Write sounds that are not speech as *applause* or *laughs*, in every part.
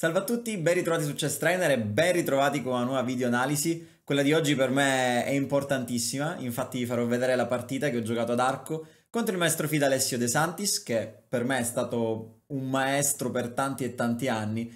Salve a tutti, ben ritrovati su Chess Trainer e ben ritrovati con una nuova video analisi. Quella di oggi per me è importantissima, infatti vi farò vedere la partita che ho giocato ad arco contro il maestro Fida Alessio De Santis, che per me è stato un maestro per tanti e tanti anni.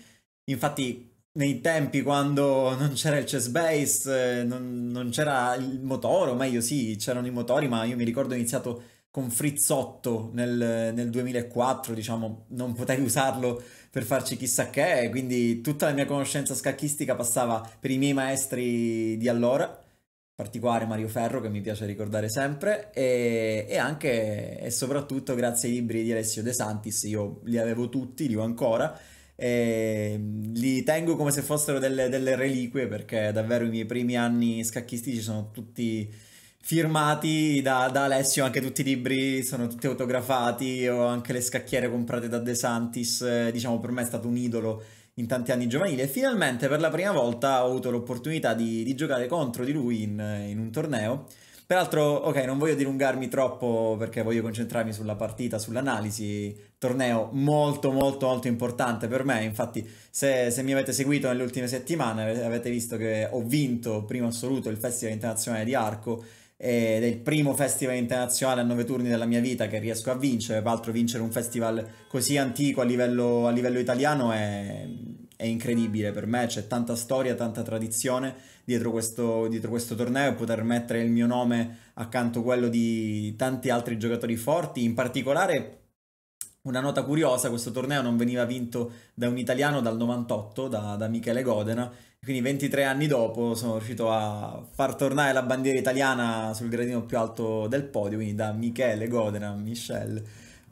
Infatti nei tempi quando *laughs* non c'era il chess base, eh, non, non c'era il motore, o meglio sì, c'erano i motori, ma io mi ricordo ho iniziato con Frizzotto nel, nel 2004, diciamo, non potevi usarlo per farci chissà che, quindi tutta la mia conoscenza scacchistica passava per i miei maestri di allora in particolare Mario Ferro che mi piace ricordare sempre e, e, anche e soprattutto grazie ai libri di Alessio De Santis io li avevo tutti, li ho ancora e li tengo come se fossero delle, delle reliquie perché davvero i miei primi anni scacchistici sono tutti firmati da, da, Alessio, anche tutti i libri sono tutti autografati, ho anche le scacchiere comprate da De Santis, eh, diciamo per me è stato un idolo in tanti anni giovanili e finalmente per la prima volta ho avuto l'opportunità di, di giocare contro di lui in, in un torneo. Peraltro, ok, non voglio dilungarmi troppo perché voglio concentrarmi sulla partita, sull'analisi, torneo molto molto molto importante per me, infatti se, se, mi avete seguito nelle ultime settimane avete visto che ho vinto primo assoluto il Festival Internazionale di Arco ed eh, è il primo festival internazionale a nove turni della mia vita che riesco a vincere, peraltro vincere un festival così antico a livello, a livello italiano è, è, incredibile per me, c'è tanta storia, tanta tradizione dietro questo, dietro questo torneo e poter mettere il mio nome accanto a quello di tanti altri giocatori forti, in particolare una nota curiosa, questo torneo non veniva vinto da un italiano dal 98, da, da, Michele Godena, quindi 23 anni dopo sono riuscito a far tornare la bandiera italiana sul gradino più alto del podio, quindi da Michele Godena, Michel,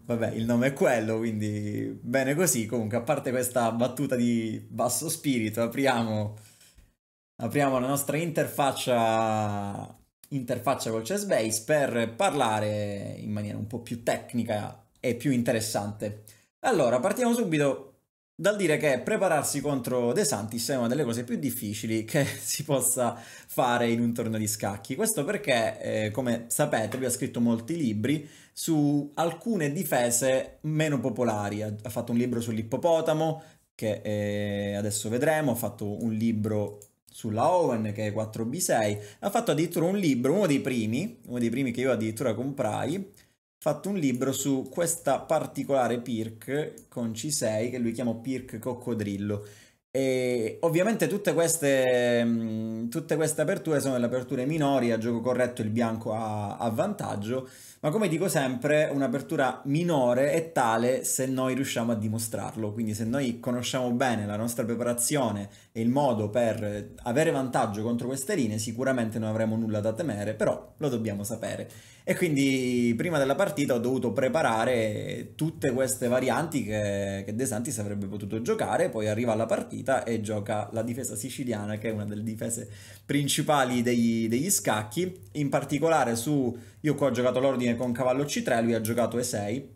vabbè il nome è quello, quindi bene così, comunque a parte questa battuta di basso spirito apriamo, apriamo la nostra interfaccia interfaccia col CSBase per parlare in maniera un po' più tecnica e più interessante. Allora, partiamo subito dal dire che prepararsi contro De Santis è una delle cose più difficili *laughs* che si possa fare in un torneo di scacchi. Questo perché, eh, come sapete, lui ha scritto molti libri su alcune difese meno popolari. Ha, fatto un libro sull'ippopotamo, che eh, adesso vedremo, ha fatto un libro sulla Owen che è 4B6, ha fatto addirittura un libro, uno dei primi, uno dei primi che io addirittura comprai, fatto un libro su questa particolare Pirk con C6 che lui chiama Pirk Coccodrillo. E ovviamente tutte queste, mm, tutte queste aperture sono delle aperture minori, a gioco corretto il bianco ha, ha vantaggio, ma come dico sempre, un'apertura minore è tale se noi riusciamo a dimostrarlo, quindi se noi conosciamo bene la nostra preparazione e il modo per avere vantaggio contro queste linee, sicuramente non avremo nulla da temere, però lo dobbiamo sapere. E quindi prima della partita ho dovuto preparare tutte queste varianti che, che De Santis avrebbe potuto giocare, poi arriva la partita e gioca la difesa siciliana, che è una delle difese principali degli, degli scacchi, in particolare su... Io qua ho giocato l'ordine viene con cavallo C3, lui ha giocato E6,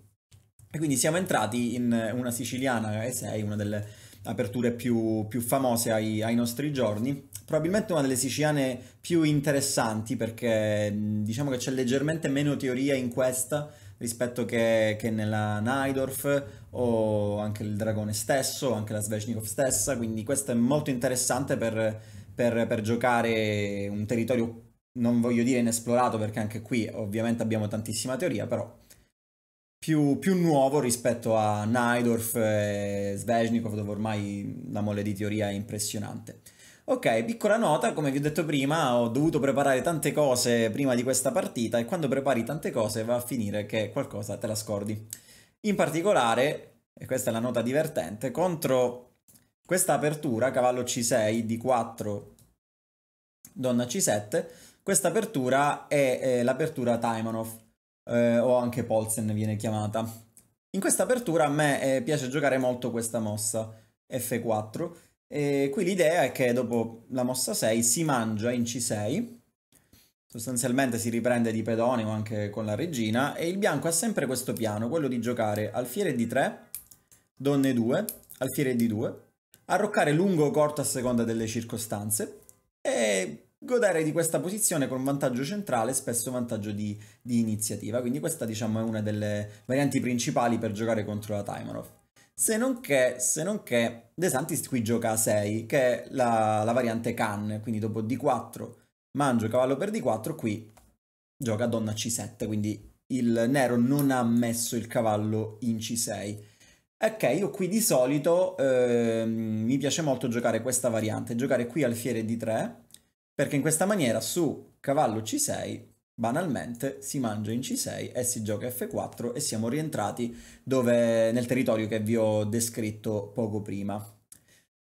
e quindi siamo entrati in una siciliana E6, una delle aperture più, più famose ai, ai nostri giorni, probabilmente una delle siciliane più interessanti perché diciamo che c'è leggermente meno teoria in questa rispetto che, che, nella Naidorf o anche il dragone stesso, anche la Svechnikov stessa, quindi questa è molto interessante per, per, per giocare un territorio non voglio dire inesplorato perché anche qui ovviamente abbiamo tantissima teoria, però più, più nuovo rispetto a Nydorf e Sveshnikov dove ormai la mole di teoria è impressionante. Ok, piccola nota, come vi ho detto prima, ho dovuto preparare tante cose prima di questa partita e quando prepari tante cose va a finire che qualcosa te la scordi. In particolare, e questa è la nota divertente, contro questa apertura, cavallo C6, D4, donna C7, questa apertura è eh, l'apertura Taimanov, eh, o anche Polsen viene chiamata. In questa apertura a me eh, piace giocare molto questa mossa, F4. E qui l'idea è che dopo la mossa 6 si mangia in C6, sostanzialmente si riprende di pedone o anche con la regina, e il bianco ha sempre questo piano, quello di giocare alfiere D3, donne 2, alfiere D2, arroccare lungo o corto a seconda delle circostanze, godere di questa posizione con vantaggio centrale e spesso vantaggio di, di, iniziativa. Quindi questa diciamo è una delle varianti principali per giocare contro la Taimanov. Se non che, se non che De Santis qui gioca a 6, che è la, la variante Khan, quindi dopo D4 mangio cavallo per D4, qui gioca donna C7, quindi il nero non ha messo il cavallo in C6. Ok, io qui di solito eh, mi piace molto giocare questa variante, giocare qui alfiere D3, perché in questa maniera su cavallo C6 banalmente si mangia in C6 e si gioca F4 e siamo rientrati dove, nel territorio che vi ho descritto poco prima.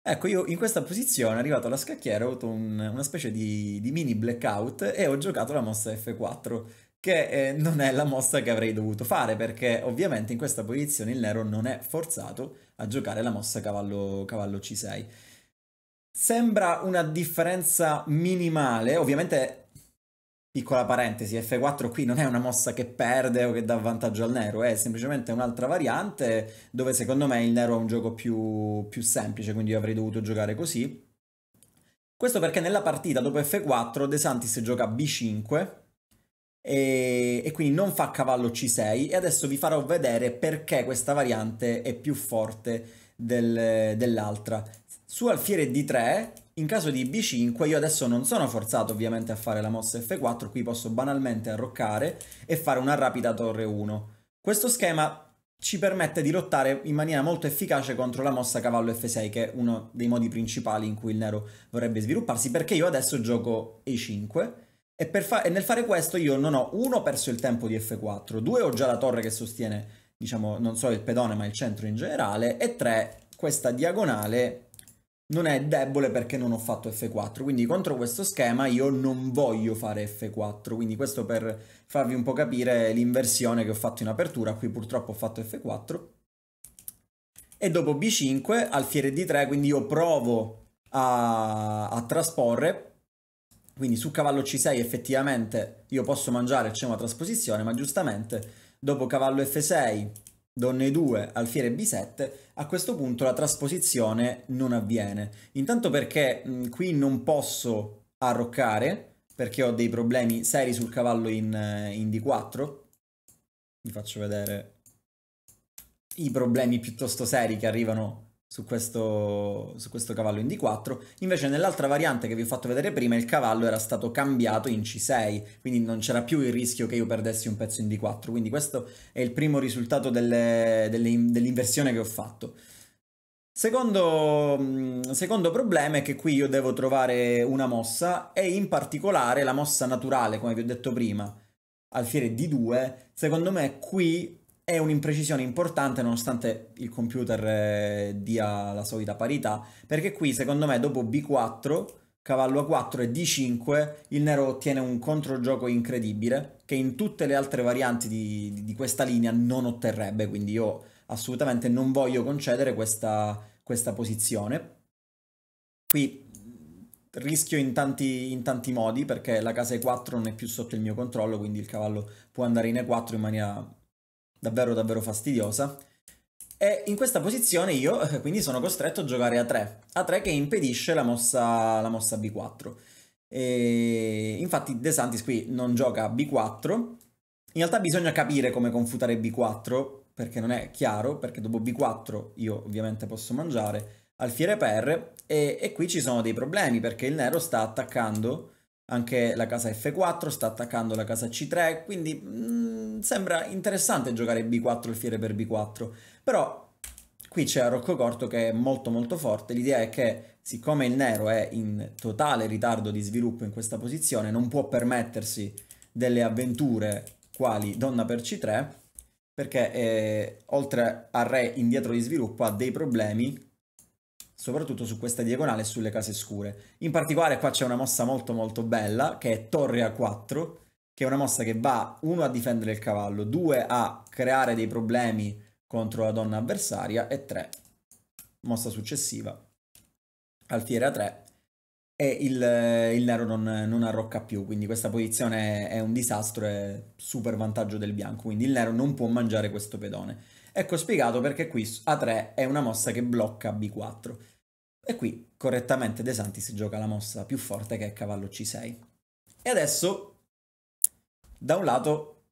Ecco, io in questa posizione, arrivato alla scacchiera, ho avuto un, una specie di, di, mini blackout e ho giocato la mossa F4, che eh, non è la mossa che avrei dovuto fare, perché ovviamente in questa posizione il nero non è forzato a giocare la mossa cavallo, cavallo C6. Sembra una differenza minimale, ovviamente piccola parentesi, F4 qui non è una mossa che perde o che dà vantaggio al nero, è semplicemente un'altra variante dove secondo me il nero è un gioco più, più semplice, quindi io avrei dovuto giocare così. Questo perché nella partita dopo F4 De Santis gioca B5 e, e, quindi non fa cavallo C6 e adesso vi farò vedere perché questa variante è più forte del, dell'altra. Su alfiere D3, in caso di B5, io adesso non sono forzato ovviamente a fare la mossa F4, qui posso banalmente arroccare e fare una rapida torre 1. Questo schema ci permette di lottare in maniera molto efficace contro la mossa cavallo F6, che è uno dei modi principali in cui il nero vorrebbe svilupparsi, perché io adesso gioco E5, e, e nel fare questo io non ho, uno, perso il tempo di F4, due, ho già la torre che sostiene, diciamo, non solo il pedone, ma il centro in generale, e tre, questa diagonale non è debole perché non ho fatto F4, quindi contro questo schema io non voglio fare F4, quindi questo per farvi un po' capire l'inversione che ho fatto in apertura, qui purtroppo ho fatto F4, e dopo B5 alfiere D3, quindi io provo a, a trasporre, quindi su cavallo C6 effettivamente io posso mangiare, c'è una trasposizione, ma giustamente dopo cavallo F6 donne 2, alfiere b7, a questo punto la trasposizione non avviene. Intanto perché mh, qui non posso arroccare, perché ho dei problemi seri sul cavallo in, eh, in d4. Vi faccio vedere i problemi piuttosto seri che arrivano su questo, su questo cavallo in D4, invece nell'altra variante che vi ho fatto vedere prima il cavallo era stato cambiato in C6, quindi non c'era più il rischio che io perdessi un pezzo in D4, quindi questo è il primo risultato dell'inversione che ho fatto. Secondo, secondo, problema è che qui io devo trovare una mossa e in particolare la mossa naturale, come vi ho detto prima, alfiere D2, secondo me qui è un'imprecisione importante nonostante il computer eh, dia la solita parità, perché qui secondo me dopo B4, cavallo A4 e D5 il nero ottiene un controgioco incredibile che in tutte le altre varianti di, di, di questa linea non otterrebbe, quindi io assolutamente non voglio concedere questa, questa posizione. Qui rischio in tanti, in tanti modi perché la casa E4 non è più sotto il mio controllo, quindi il cavallo può andare in E4 in maniera davvero davvero fastidiosa. E in questa posizione io eh, quindi sono costretto a giocare a 3, a 3 che impedisce la mossa, la mossa B4. E infatti De Santis qui non gioca B4, in realtà bisogna capire come confutare B4 perché non è chiaro, perché dopo B4 io ovviamente posso mangiare alfiere per e, e qui ci sono dei problemi perché il nero sta attaccando anche la casa F4 sta attaccando la casa C3, quindi mh, mm, sembra interessante giocare B4 alfiere per B4, però qui c'è Rocco Corto che è molto molto forte, l'idea è che siccome il nero è in totale ritardo di sviluppo in questa posizione, non può permettersi delle avventure quali donna per C3, perché eh, oltre a re indietro di sviluppo ha dei problemi soprattutto su questa diagonale e sulle case scure. In particolare qua c'è una mossa molto molto bella, che è Torre A4, che è una mossa che va, 1 a difendere il cavallo, 2 a creare dei problemi contro la donna avversaria, e 3, mossa successiva, alfiere A3, e il, il nero non, non, arrocca più, quindi questa posizione è, è un disastro, è super vantaggio del bianco, quindi il nero non può mangiare questo pedone. Ecco spiegato perché qui A3 è una mossa che blocca B4. E qui correttamente De Santis gioca la mossa più forte che è cavallo C6. E adesso, da un lato,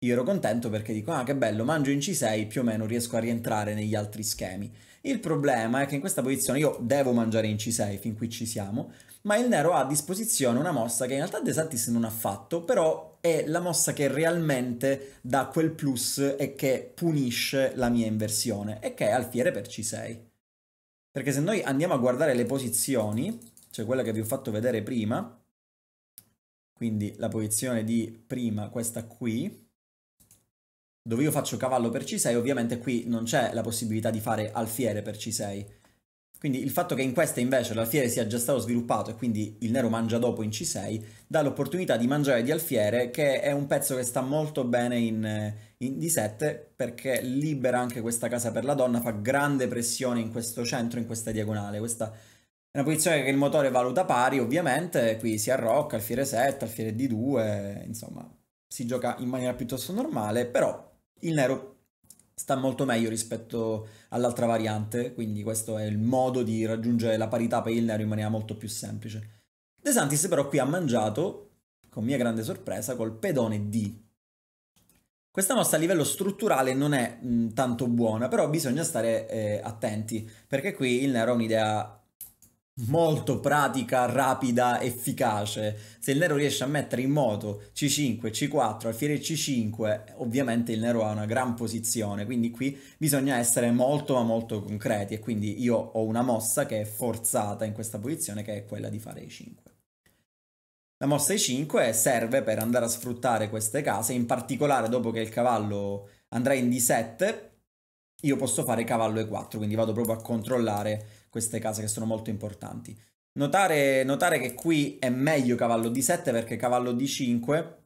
io ero contento perché dico, ah che bello, mangio in C6, più o meno riesco a rientrare negli altri schemi. Il problema è che in questa posizione io devo mangiare in C6, fin qui ci siamo, ma il nero ha a disposizione una mossa che in realtà De Santis non ha fatto, però è la mossa che realmente dà quel plus e che punisce la mia inversione, e che è alfiere per c6. Perché se noi andiamo a guardare le posizioni, cioè quella che vi ho fatto vedere prima, quindi la posizione di prima, questa qui, dove io faccio cavallo per c6, ovviamente qui non c'è la possibilità di fare alfiere per c6, quindi il fatto che in questa invece l'alfiere sia già stato sviluppato e quindi il nero mangia dopo in C6 dà l'opportunità di mangiare di alfiere che è un pezzo che sta molto bene in, eh, in D7 perché libera anche questa casa per la donna, fa grande pressione in questo centro, in questa diagonale. Questa è una posizione che il motore valuta pari ovviamente, qui si arrocca, alfiere 7, alfiere D2, insomma si gioca in maniera piuttosto normale, però il nero sta molto meglio rispetto all'altra variante, quindi questo è il modo di raggiungere la parità Pellner in maniera molto più semplice. De Santis però qui ha mangiato, con mia grande sorpresa, col pedone D. Questa mossa a livello strutturale non è mh, tanto buona, però bisogna stare eh, attenti, perché qui il nero ha un'idea Mhm. molto pratica, rapida, efficace. Se il nero riesce a mettere in moto C5, C4, alfiere C5, ovviamente il nero ha una gran posizione, quindi qui bisogna essere molto ma molto concreti e quindi io ho una mossa che è forzata in questa posizione che è quella di fare i 5 La mossa E5 serve per andare a sfruttare queste case, in particolare dopo che il cavallo andrà in D7, io posso fare cavallo E4, quindi vado proprio a controllare queste case che sono molto importanti. Notare, notare che qui è meglio cavallo d 7 perché cavallo d 5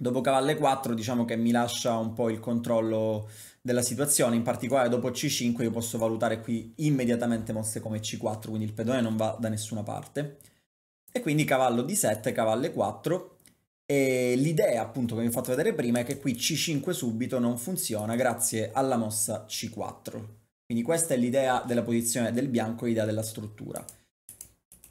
Dopo cavallo 4 diciamo che mi lascia un po' il controllo della situazione, in particolare dopo C5 io posso valutare qui immediatamente mosse come C4, quindi il pedone non va da nessuna parte. E quindi cavallo D7, cavallo 4 e l'idea appunto che vi ho fatto vedere prima è che qui C5 subito non funziona grazie alla mossa C4. Quindi questa è l'idea della posizione del bianco l'idea della struttura.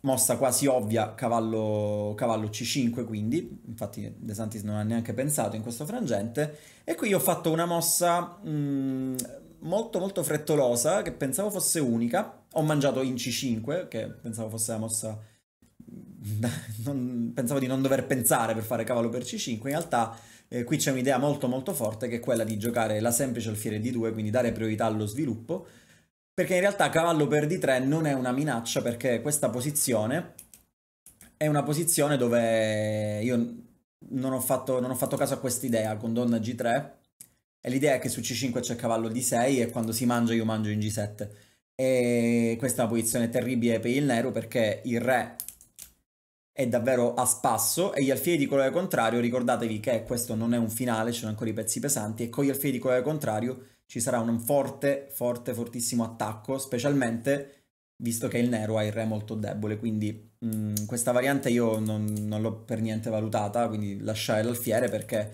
Mossa quasi ovvia, cavallo, cavallo C5 quindi, infatti De Santis non ha neanche pensato in questo frangente, e qui ho fatto una mossa mh, mm, molto molto frettolosa, che pensavo fosse unica, ho mangiato in C5, che pensavo fosse la mossa... *laughs* non, pensavo di non dover pensare per fare cavallo per C5, in realtà eh, qui c'è un'idea molto molto forte che è quella di giocare la semplice alfiere di 2, quindi dare priorità allo sviluppo, perché in realtà cavallo per d3 non è una minaccia perché questa posizione è una posizione dove io non ho fatto, non ho fatto caso a quest'idea con donna g3 e l'idea è che su c5 c'è cavallo d6 e quando si mangia io mangio in g7 e questa è una posizione terribile per il nero perché il re è davvero a spasso e gli alfieri di colore contrario ricordatevi che questo non è un finale, ci sono ancora i pezzi pesanti e con gli alfieri di colore contrario ci sarà un forte, forte, fortissimo attacco, specialmente visto che il nero ha il re molto debole, quindi mh, mm, questa variante io non, non l'ho per niente valutata, quindi lasciare l'alfiere perché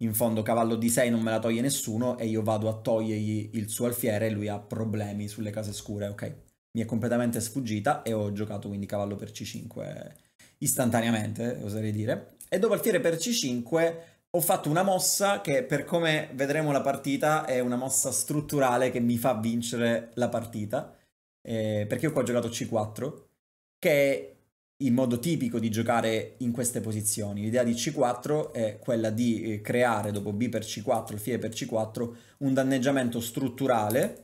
in fondo cavallo di 6 non me la toglie nessuno e io vado a togliergli il suo alfiere e lui ha problemi sulle case scure, ok? Mi è completamente sfuggita e ho giocato quindi cavallo per C5 istantaneamente, oserei dire. E dopo alfiere per C5 ho fatto una mossa che per come vedremo la partita è una mossa strutturale che mi fa vincere la partita, eh, perché ho qua giocato C4, che è il modo tipico di giocare in queste posizioni. L'idea di C4 è quella di eh, creare dopo B per C4, alfiere per C4, un danneggiamento strutturale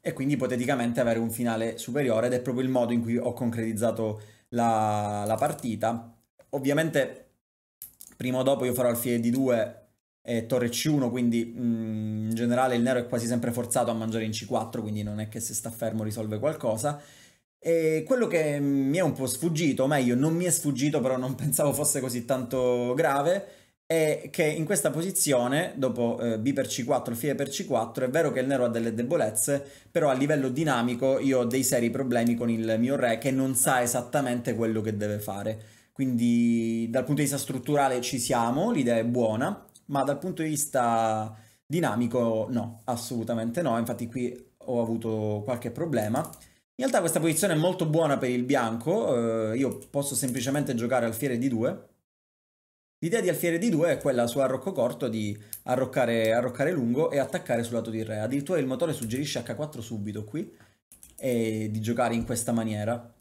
e quindi ipoteticamente avere un finale superiore ed è proprio il modo in cui ho concretizzato la, la partita. Ovviamente prima o dopo io farò alfiere di 2 e torre C1, quindi mh, mm, in generale il nero è quasi sempre forzato a mangiare in C4, quindi non è che se sta fermo risolve qualcosa. E quello che mi è un po' sfuggito, o meglio, non mi è sfuggito, però non *laughs* pensavo fosse così tanto grave, è che in questa posizione, dopo eh, B per C4 e Fie per C4, è vero che il nero ha delle debolezze, però a livello dinamico io ho dei seri problemi con il mio re che non sa esattamente quello che deve fare. Quindi dal punto di vista strutturale ci siamo, l'idea è buona, ma dal punto di vista dinamico no, assolutamente no, infatti qui ho avuto qualche problema. In realtà questa posizione è molto buona per il bianco, eh, io posso semplicemente giocare al fiere di 2 L'idea di alfiere D2 è quella su arrocco corto di arroccare, arroccare lungo e attaccare sul lato di re. Addirittura il motore suggerisce H4 subito qui e di giocare in questa maniera.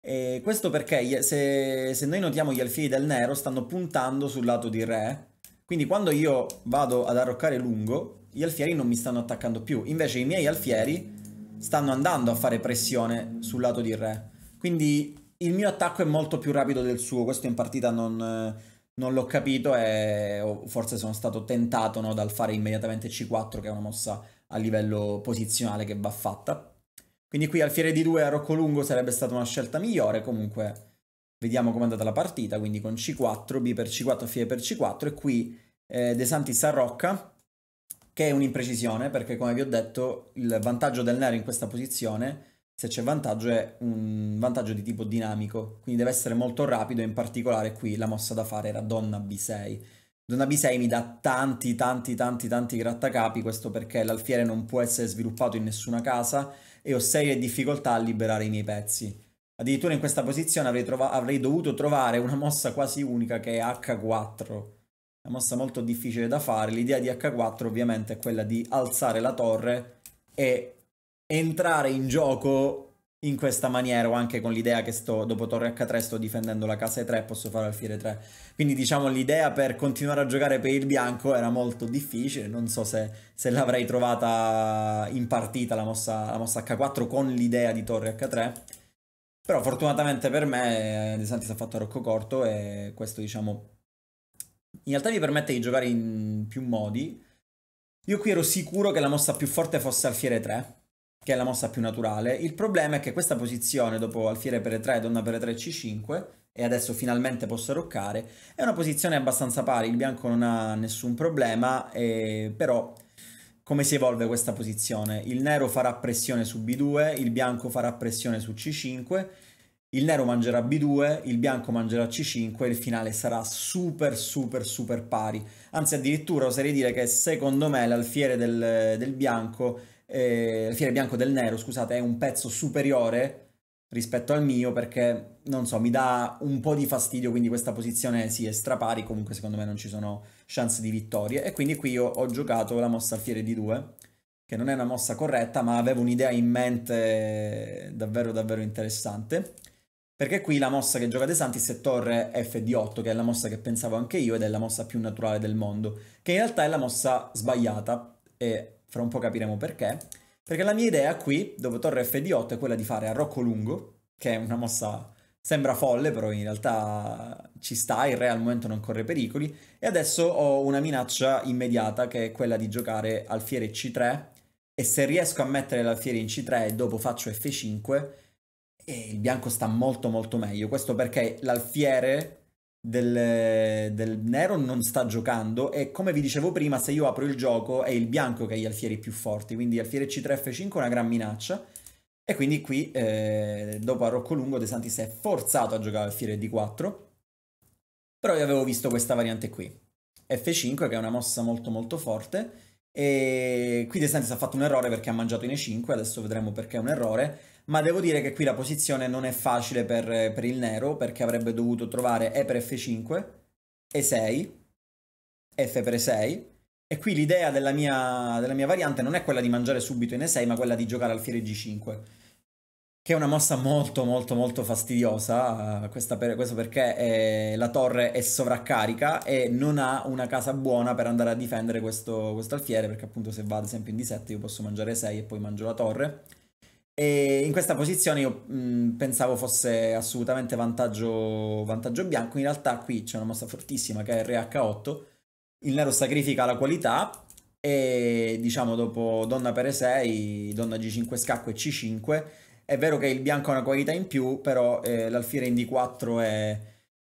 E questo perché se, se noi notiamo gli alfieri del nero stanno puntando sul lato di re, quindi quando io vado ad arroccare lungo gli alfieri non mi stanno attaccando più, invece i miei alfieri stanno andando a fare pressione sul lato di re. Quindi il mio attacco è molto più rapido del suo, questo in partita non non l'ho capito e forse sono stato tentato no, dal fare immediatamente C4 che è una mossa a livello posizionale che va fatta. Quindi qui alfiere di 2 a Rocco Lungo sarebbe stata una scelta migliore, comunque vediamo com'è andata la partita, quindi con C4, B per C4, alfiere per C4 e qui eh, De Santis a Rocca che è un'imprecisione perché come vi ho detto il vantaggio del nero in questa posizione è se c'è vantaggio è un vantaggio di tipo dinamico, quindi deve essere molto rapido in particolare qui la mossa da fare era donna b6. Donna b6 mi dà tanti tanti tanti tanti grattacapi, questo perché l'alfiere non può essere sviluppato in nessuna casa e ho serie difficoltà a liberare i miei pezzi. Addirittura in questa posizione avrei, avrei dovuto trovare una mossa quasi unica che è h4, una mossa molto difficile da fare, l'idea di h4 ovviamente è quella di alzare la torre e entrare in gioco in questa maniera o anche con l'idea che sto dopo torre H3 sto difendendo la casa E3 posso fare alfiere 3 quindi diciamo l'idea per continuare a giocare per il bianco era molto difficile non so se, se l'avrei trovata in partita la mossa, la mossa H4 con l'idea di torre H3 però fortunatamente per me eh, De Santis ha fatto rocco corto e questo diciamo in realtà vi permette di giocare in più modi io qui ero sicuro che la mossa più forte fosse alfiere 3 che è la mossa più naturale. Il problema è che questa posizione, dopo alfiere per E3, donna per E3, C5, e adesso finalmente posso roccare, è una posizione abbastanza pari, il bianco non ha nessun problema, eh, però come si evolve questa posizione? Il nero farà pressione su B2, il bianco farà pressione su C5, il nero mangerà B2, il bianco mangerà C5 e il finale sarà super super super pari. Anzi addirittura oserei dire che secondo me l'alfiere del, del bianco eh, Fiere Bianco del Nero, scusate, è un pezzo superiore rispetto al mio perché, non so, mi dà un po' di fastidio, quindi questa posizione si sì, è strapari, comunque secondo me non ci sono chance di vittorie. E quindi qui ho, ho giocato la mossa Fiere di 2, che non è una mossa corretta, ma avevo un'idea in mente davvero davvero interessante. Perché qui la mossa che gioca De Santis è torre fd8, che è la mossa che pensavo anche io ed è la mossa più naturale del mondo, che in realtà è la mossa sbagliata e fra un po' capiremo perché, perché la mia idea qui, dopo torre fd8, è quella di fare a Rocco Lungo, che è una mossa sembra folle, però in realtà ci sta, il re al momento non corre pericoli, e adesso ho una minaccia immediata che è quella di giocare alfiere c3, e se riesco a mettere l'alfiere in c3 e dopo faccio f5, il bianco sta molto molto meglio, questo perché l'alfiere del, del, nero non sta giocando e come vi dicevo prima se io apro il gioco è il bianco che ha gli alfieri più forti quindi alfiere C3 F5 è una gran minaccia e quindi qui eh, dopo a Rocco Lungo De Santis è forzato a giocare alfiere D4 però io avevo visto questa variante qui F5 che è una mossa molto molto forte e qui De Santis ha fatto un errore perché ha mangiato in E5, adesso vedremo perché è un errore, ma devo dire che qui la posizione non è facile per, per il nero perché avrebbe dovuto trovare E per F5, E6, F per E6 e qui l'idea della, della mia, variante non è quella di mangiare subito in E6 ma quella di giocare al fiere G5 che è una mossa molto molto molto fastidiosa, per, questo perché eh, la torre è sovraccarica e non ha una casa buona per andare a difendere questo, questo alfiere, perché appunto se va ad esempio in D7 io posso mangiare 6 e poi mangio la torre. E in questa posizione io mh, mm, pensavo fosse assolutamente vantaggio, vantaggio bianco, in realtà qui c'è una mossa fortissima che è RH8, il nero sacrifica la qualità e diciamo dopo donna per E6, donna G5 scacco e C5 è vero che il bianco ha una qualità in più, però eh, l'alfiere in D4 è,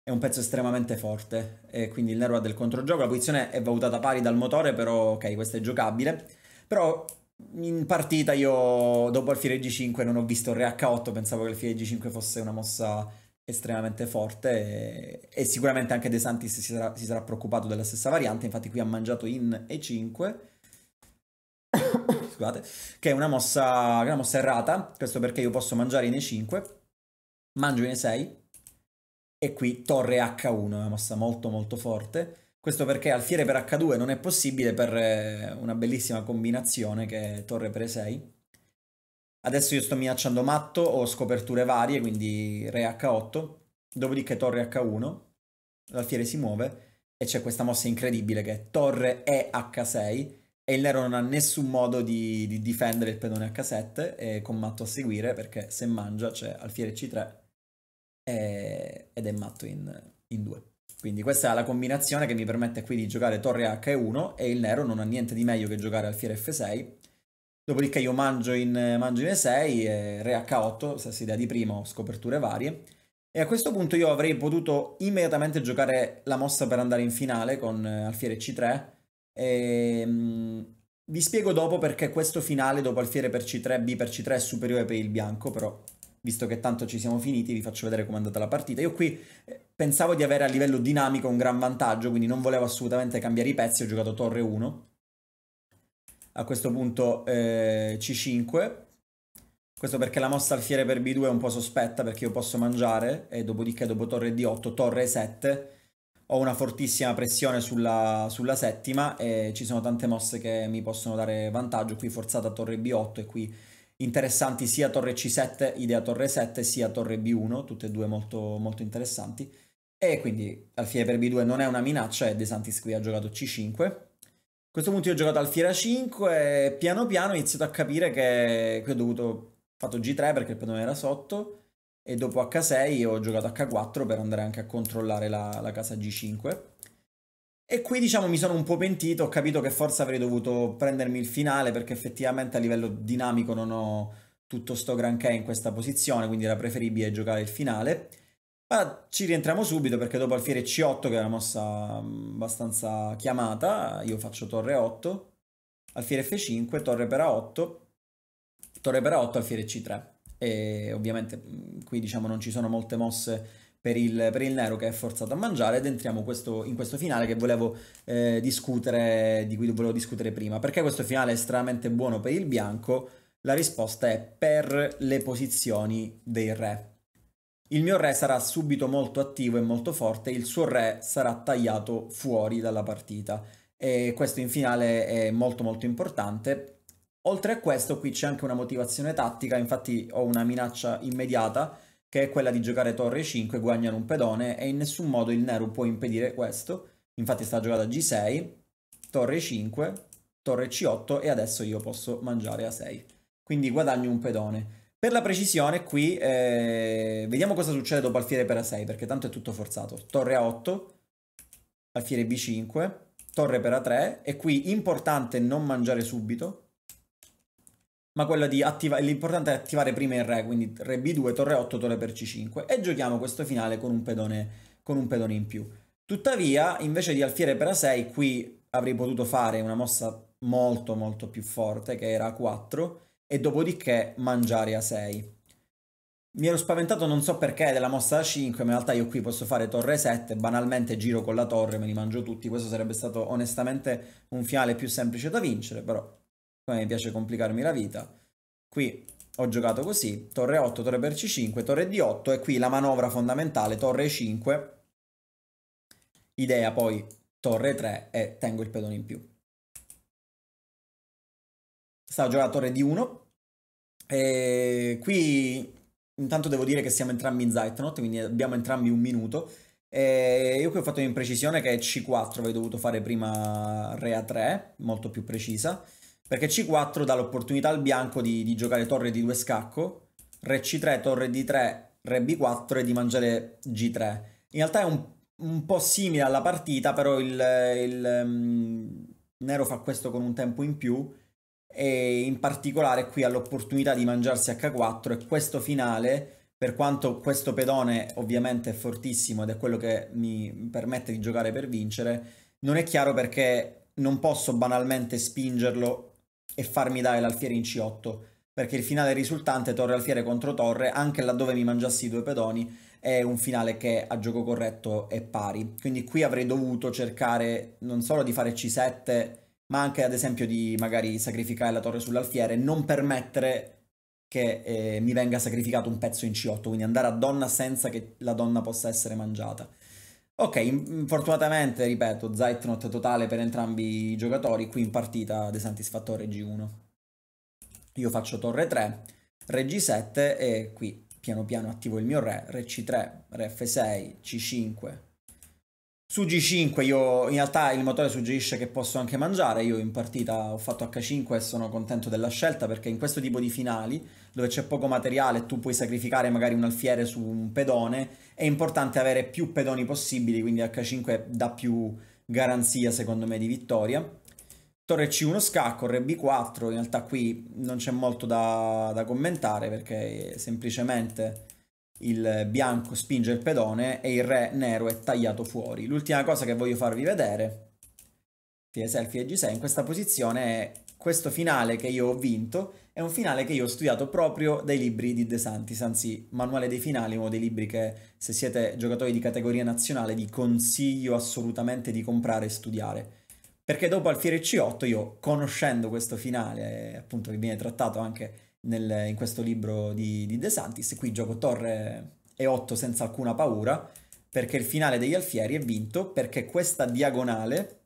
è, un pezzo estremamente forte, e quindi il nero ha del controgioco. La posizione è valutata pari dal motore, però ok, questo è giocabile. Però in partita io dopo alfiere G5 non ho visto il re H8, pensavo che alfiere G5 fosse una mossa estremamente forte e, e sicuramente anche De Santis si sarà, si sarà preoccupato della stessa variante, infatti qui ha mangiato in E5 scusate, che è una mossa, una mossa errata, questo perché io posso mangiare in E5, mangio in E6, e qui torre H1, è una mossa molto molto forte. Questo perché alfiere per H2 non è possibile per eh, una bellissima combinazione che è torre per E6. Adesso io sto minacciando matto, ho scoperture varie, quindi re H8, dopodiché torre H1, l'alfiere si muove e c'è questa mossa incredibile che è torre EH6, e il nero non ha nessun modo di, di difendere il pedone H7 e con matto a seguire perché se mangia c'è alfiere C3 eh, e, ed è matto in, in 2. Quindi questa è la combinazione che mi permette qui di giocare torre H1 e il nero non ha niente di meglio che giocare alfiere F6. Dopodiché io mangio in, mangio in E6 e eh, re H8, stessa idea di prima, scoperture varie. E a questo punto io avrei potuto immediatamente giocare la mossa per andare in finale con eh, alfiere C3 Ehm, vi spiego dopo perché questo finale dopo alfiere per C3, B per C3 è superiore per il bianco, però visto che tanto ci siamo finiti vi faccio vedere com'è andata la partita. Io qui eh, pensavo di avere a livello dinamico un gran vantaggio, quindi non volevo assolutamente cambiare i pezzi, ho giocato torre 1. A questo punto eh, C5, questo perché la mossa alfiere per B2 è un po' sospetta perché io posso mangiare e dopodiché dopo torre D8, torre 7 ho una fortissima pressione sulla, sulla, settima e ci sono tante mosse che mi possono dare vantaggio. Qui forzata torre B8 e qui interessanti sia torre C7, idea torre 7, sia torre B1, tutte e due molto, molto interessanti. E quindi alfiere per B2 non è una minaccia e De Santis qui ha giocato C5. A questo punto io ho giocato alfiere A5 e piano piano ho iniziato a capire che qui ho dovuto... fatto G3 perché il pedone era sotto e dopo H6 ho giocato H4 per andare anche a controllare la, la casa G5. E qui diciamo mi sono un po' pentito, ho capito che forse avrei dovuto prendermi il finale perché effettivamente a livello dinamico non ho tutto sto granché in questa posizione, quindi era preferibile giocare il finale. Ma ci rientriamo subito perché dopo alfiere C8 che è una mossa abbastanza chiamata, io faccio torre 8, alfiere F5, torre per A8, torre per A8, alfiere C3 e ovviamente qui diciamo non ci sono molte mosse per il, per il nero che è forzato a mangiare ed entriamo questo, in questo finale che volevo eh, discutere, di cui volevo discutere prima, perché questo finale è estremamente buono per il bianco, la risposta è per le posizioni dei re. Il mio re sarà subito molto attivo e molto forte, il suo re sarà tagliato fuori dalla partita. E questo in finale è molto molto importante Oltre a questo qui c'è anche una motivazione tattica, infatti ho una minaccia immediata che è quella di giocare torre 5, guadagnare un pedone e in nessun modo il Neru può impedire questo, infatti sta giocata G6, torre 5, torre C8 e adesso io posso mangiare a 6, quindi guadagno un pedone. Per la precisione qui eh, vediamo cosa succede dopo alfiere per A6 perché tanto è tutto forzato, torre A8, alfiere B5, torre per A3 e qui importante non mangiare subito ma quello di attivare, l'importante è attivare prima il re, quindi re b2, torre 8, torre per c5, e giochiamo questo finale con un pedone, con un pedone in più. Tuttavia, invece di alfiere per a6, qui avrei potuto fare una mossa molto molto più forte, che era a4, e dopodiché mangiare a6. Mi ero spaventato non so perché della mossa a5, ma in realtà io qui posso fare torre 7, banalmente giro con la torre, me li mangio tutti, questo sarebbe stato onestamente un finale più semplice da vincere, però mi piace complicarmi la vita. Qui ho giocato così, torre 8, torre per c5, torre d8 e qui la manovra fondamentale, torre 5 idea poi torre 3 e tengo il pedone in più. Sta giocando torre d1 e qui intanto devo dire che siamo entrambi in Zeitnot, quindi abbiamo entrambi un minuto. E io qui ho fatto un'imprecisione che è c4, avrei dovuto fare prima re a3, molto più precisa. Perché C4 dà l'opportunità al bianco di, di giocare torre di 2 scacco, re C3, torre D3, re B4 e di mangiare G3. In realtà è un, un po' simile alla partita, però il, il um, nero fa questo con un tempo in più e in particolare qui ha l'opportunità di mangiarsi H4 e questo finale per quanto questo pedone ovviamente è fortissimo ed è quello che mi permette di giocare per vincere, non è chiaro perché non posso banalmente spingerlo e farmi dare l'alfiere in C8, perché il finale risultante torre alfiere contro torre, anche laddove mi mangiassi due pedoni, è un finale che a gioco corretto è pari. Quindi qui avrei dovuto cercare non solo di fare C7, ma anche ad esempio di magari sacrificare la torre sull'alfiere, non permettere che eh, mi venga sacrificato un pezzo in C8, quindi andare a donna senza che la donna possa essere mangiata. Ok, fortunatamente, ripeto, Zeitnot totale per entrambi i giocatori, qui in partita De Santis fa torre G1. Io faccio torre 3, re G7 e qui piano piano attivo il mio re, re C3, re F6, C5, su G5 io in realtà il motore suggerisce che posso anche mangiare, io in partita ho fatto H5 e sono contento della scelta perché in questo tipo di finali dove c'è poco materiale tu puoi sacrificare magari un alfiere su un pedone, è importante avere più pedoni possibili, quindi H5 dà più garanzia secondo me di vittoria. Torre C1 scacco, Re B4, in realtà qui non c'è molto da, da commentare perché semplicemente il bianco spinge il pedone e il re nero è tagliato fuori. L'ultima cosa che voglio farvi vedere, selfie e G6, in questa posizione è questo finale che io ho vinto, è un finale che io ho studiato proprio dai libri di De Santis, anzi Manuale dei Finali, uno dei libri che se siete giocatori di categoria nazionale vi consiglio assolutamente di comprare e studiare. Perché dopo alfiere C8 io, conoscendo questo finale, appunto che viene trattato anche nel, in questo libro di, di De Santis. Qui gioco torre e 8 senza alcuna paura, perché il finale degli alfieri è vinto, perché questa diagonale,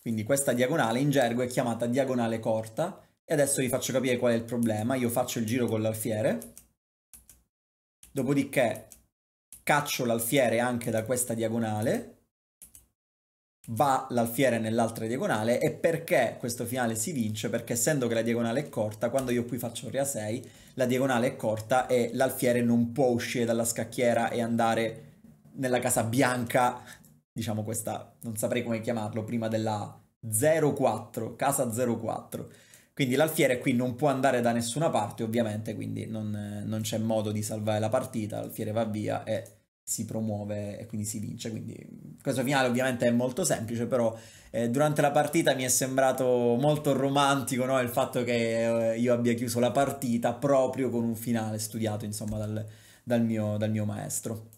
quindi questa diagonale in gergo è chiamata diagonale corta, e adesso vi faccio capire qual è il problema. Io faccio il giro con l'alfiere, dopodiché caccio l'alfiere anche da questa diagonale, va l'alfiere nell'altra diagonale e perché questo finale si vince? Perché essendo che la diagonale è corta, quando io qui faccio Rea 6, la diagonale è corta e l'alfiere non può uscire dalla scacchiera e andare nella casa bianca, diciamo questa, non saprei come chiamarlo, prima della 04, casa 04. Quindi l'alfiere qui non può andare da nessuna parte, ovviamente, quindi non, non c'è modo di salvare la partita, l'alfiere va via e si promuove e quindi si vince. Quindi questo finale ovviamente è molto semplice, però eh, durante la partita mi è sembrato molto romantico no? il fatto che eh, io abbia chiuso la partita proprio con un finale studiato insomma dal, dal, mio, dal mio maestro.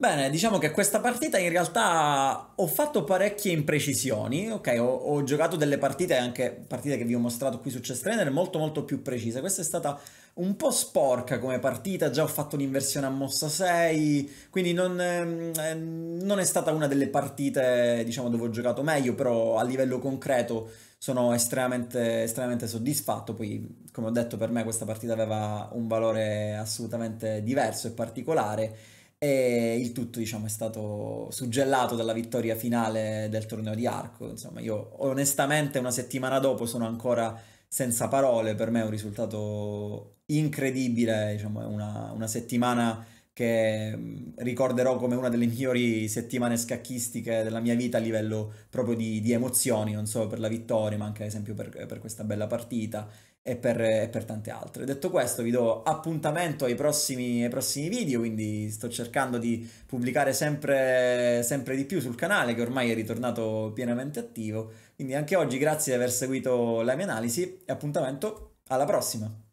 Bene, diciamo che questa partita in realtà ho fatto parecchie imprecisioni, ok? Ho, ho giocato delle partite, anche partite che vi ho mostrato qui su Chess Trainer, molto molto più precise. Questa è stata un po' sporca come partita, già ho fatto l'inversione a mossa 6, quindi non, eh, non, è stata una delle partite diciamo, dove ho giocato meglio, però a livello concreto sono estremamente, estremamente soddisfatto, poi come ho detto per me questa partita aveva un valore assolutamente diverso e particolare e il tutto diciamo, è stato suggellato dalla vittoria finale del torneo di Arco, insomma io onestamente una settimana dopo sono ancora senza parole, per me è un risultato incredibile, diciamo, è una, una settimana che mm, ricorderò come una delle migliori settimane scacchistiche della mia vita a livello proprio di, di emozioni, non solo per la vittoria, ma anche ad esempio per, per questa bella partita e per, e per, tante altre. Detto questo vi do appuntamento ai prossimi, ai prossimi video, quindi sto cercando di pubblicare sempre, sempre, di più sul canale che ormai è ritornato pienamente attivo, quindi anche oggi grazie di aver seguito la mia analisi e appuntamento alla prossima!